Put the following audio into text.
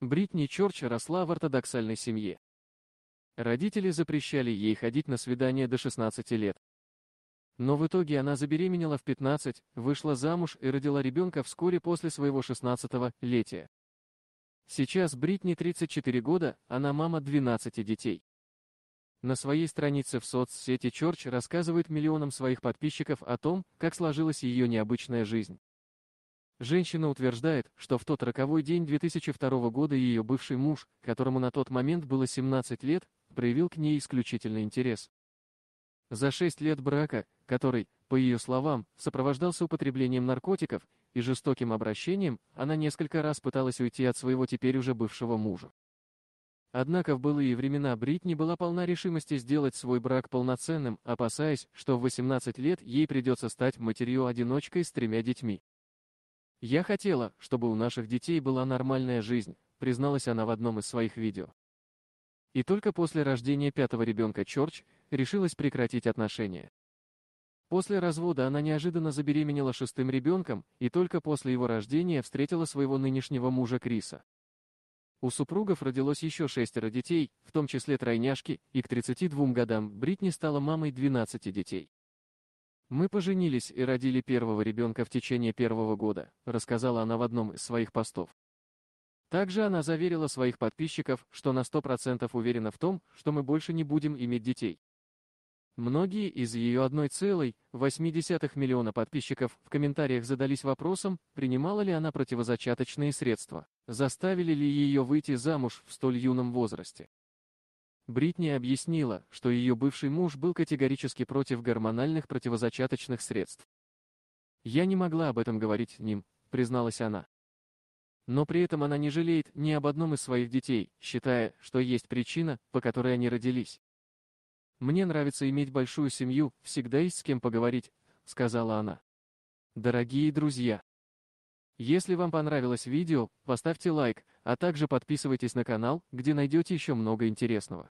Бритни Чорч росла в ортодоксальной семье. Родители запрещали ей ходить на свидания до 16 лет. Но в итоге она забеременела в 15, вышла замуж и родила ребенка вскоре после своего 16-го летия. Сейчас Бритни 34 года, она мама 12 детей. На своей странице в соцсети Чорч рассказывает миллионам своих подписчиков о том, как сложилась ее необычная жизнь. Женщина утверждает, что в тот роковой день 2002 года ее бывший муж, которому на тот момент было 17 лет, проявил к ней исключительный интерес. За 6 лет брака, который, по ее словам, сопровождался употреблением наркотиков и жестоким обращением, она несколько раз пыталась уйти от своего теперь уже бывшего мужа. Однако в былые времена Бритни была полна решимости сделать свой брак полноценным, опасаясь, что в 18 лет ей придется стать матерью-одиночкой с тремя детьми. «Я хотела, чтобы у наших детей была нормальная жизнь», призналась она в одном из своих видео. И только после рождения пятого ребенка Чорч решилась прекратить отношения. После развода она неожиданно забеременела шестым ребенком и только после его рождения встретила своего нынешнего мужа Криса. У супругов родилось еще шестеро детей, в том числе тройняшки, и к 32 годам Бритни стала мамой 12 детей. Мы поженились и родили первого ребенка в течение первого года, рассказала она в одном из своих постов. Также она заверила своих подписчиков, что на 100% уверена в том, что мы больше не будем иметь детей. Многие из ее 1,8 миллиона подписчиков в комментариях задались вопросом, принимала ли она противозачаточные средства, заставили ли ее выйти замуж в столь юном возрасте. Бритни объяснила, что ее бывший муж был категорически против гормональных противозачаточных средств. «Я не могла об этом говорить с ним», — призналась она. Но при этом она не жалеет ни об одном из своих детей, считая, что есть причина, по которой они родились. «Мне нравится иметь большую семью, всегда есть с кем поговорить», — сказала она. Дорогие друзья! Если вам понравилось видео, поставьте лайк, а также подписывайтесь на канал, где найдете еще много интересного.